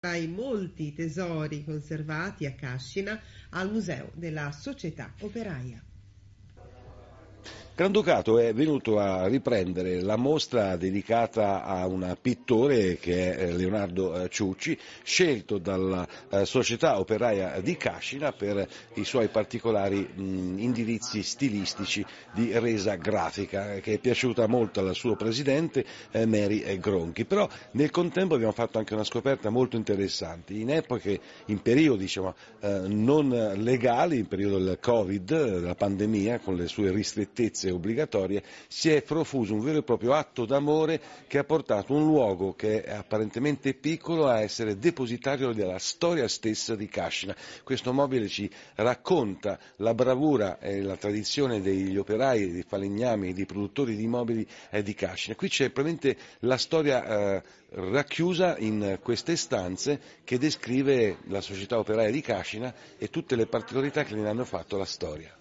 tra i molti tesori conservati a Cascina al Museo della Società Operaia. Granducato è venuto a riprendere la mostra dedicata a un pittore che è eh, Leonardo eh, Ciucci, scelto dalla eh, società operaia di Cascina per i suoi particolari indirizzi stilistici di resa grafica, che è piaciuta molto al suo presidente Mary Gronchi. Però nel contempo abbiamo fatto anche una scoperta molto interessante. In epoche, in periodi diciamo, non legali, in periodo del Covid, della pandemia, con le sue ristrettezze visite obbligatorie, si è profuso un vero e proprio atto d'amore che ha portato un luogo che è apparentemente piccolo a essere depositario della storia stessa di Cascina. Questo mobile ci racconta la bravura e la tradizione degli operai, dei falegnami, dei produttori di mobili eh, di Cascina. Qui c'è veramente la storia eh, racchiusa in queste stanze che descrive la società operaia di Cascina e tutte le particolarità che ne hanno fatto la storia.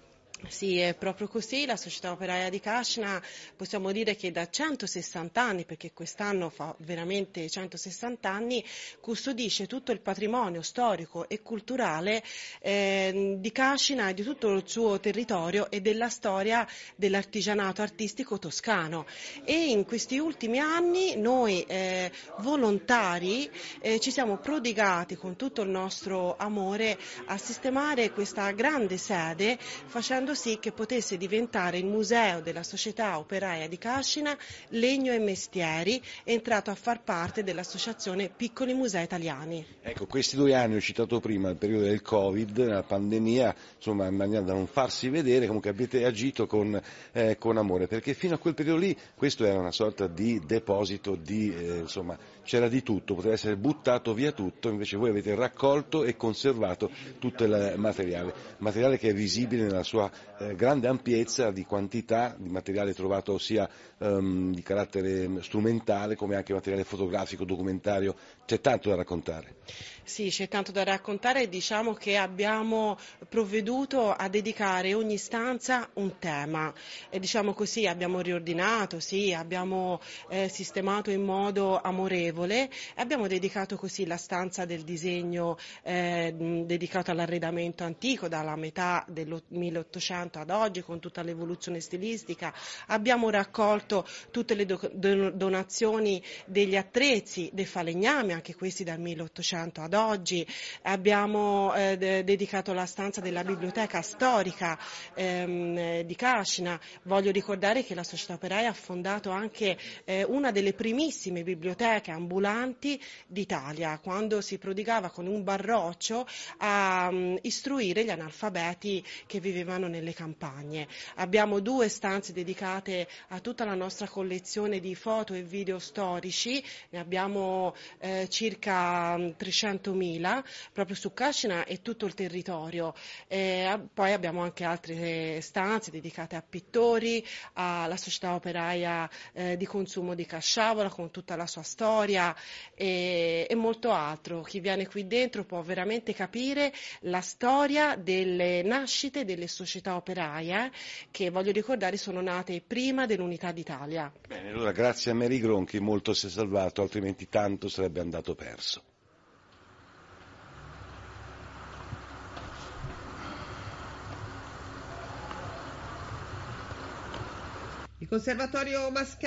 Sì, è proprio così. La società operaia di Cascina possiamo dire che da 160 anni, perché quest'anno fa veramente 160 anni, custodisce tutto il patrimonio storico e culturale eh, di Cascina e di tutto il suo territorio e della storia dell'artigianato artistico toscano. E in questi ultimi anni noi eh, volontari eh, ci siamo prodigati con tutto il nostro amore a sistemare questa grande sede facendo facendo sì che potesse diventare il museo della società operaia di Cascina Legno e Mestieri, entrato a far parte dell'associazione Piccoli Musei Italiani. Ecco, questi due anni ho citato prima, il periodo del Covid, la pandemia, insomma, in maniera da non farsi vedere, comunque avete agito con, eh, con amore, perché fino a quel periodo lì questo era una sorta di deposito, di, eh, insomma, c'era di tutto, poteva essere buttato via tutto, invece voi avete raccolto e conservato tutto il materiale, materiale che è visibile nella sua eh, grande ampiezza di quantità di materiale trovato sia ehm, di carattere strumentale come anche materiale fotografico, documentario, c'è tanto da raccontare. Sì, c'è tanto da raccontare diciamo che abbiamo provveduto a dedicare ogni stanza un tema. E diciamo così, abbiamo riordinato, sì, abbiamo eh, sistemato in modo amorevole, e abbiamo dedicato così la stanza del disegno eh, dedicato all'arredamento antico dalla metà del 1800 1900 ad oggi con tutta l'evoluzione stilistica, abbiamo raccolto tutte le do, donazioni degli attrezzi, dei falegnami, anche questi dal 1800 ad oggi, abbiamo eh, de, dedicato la stanza della biblioteca storica ehm, di Cascina, voglio ricordare che la società operaia ha fondato anche eh, una delle primissime biblioteche ambulanti d'Italia, quando si prodigava con un barroccio a um, istruire gli analfabeti che vivevano nel nelle campagne. Abbiamo due stanze dedicate a tutta la nostra collezione di foto e video storici, ne abbiamo eh, circa 300.000 mm, proprio su Cascina e tutto il territorio. Eh, poi abbiamo anche altre eh, stanze dedicate a pittori, alla società operaia eh, di consumo di Casciavola con tutta la sua storia e, e molto altro. Chi viene qui dentro può veramente capire la storia delle nascite delle società società operaie che voglio ricordare sono nate prima dell'Unità d'Italia. Bene, allora grazie a Mary Gronchi molto si è salvato, altrimenti tanto sarebbe andato perso. Il conservatorio Mascagni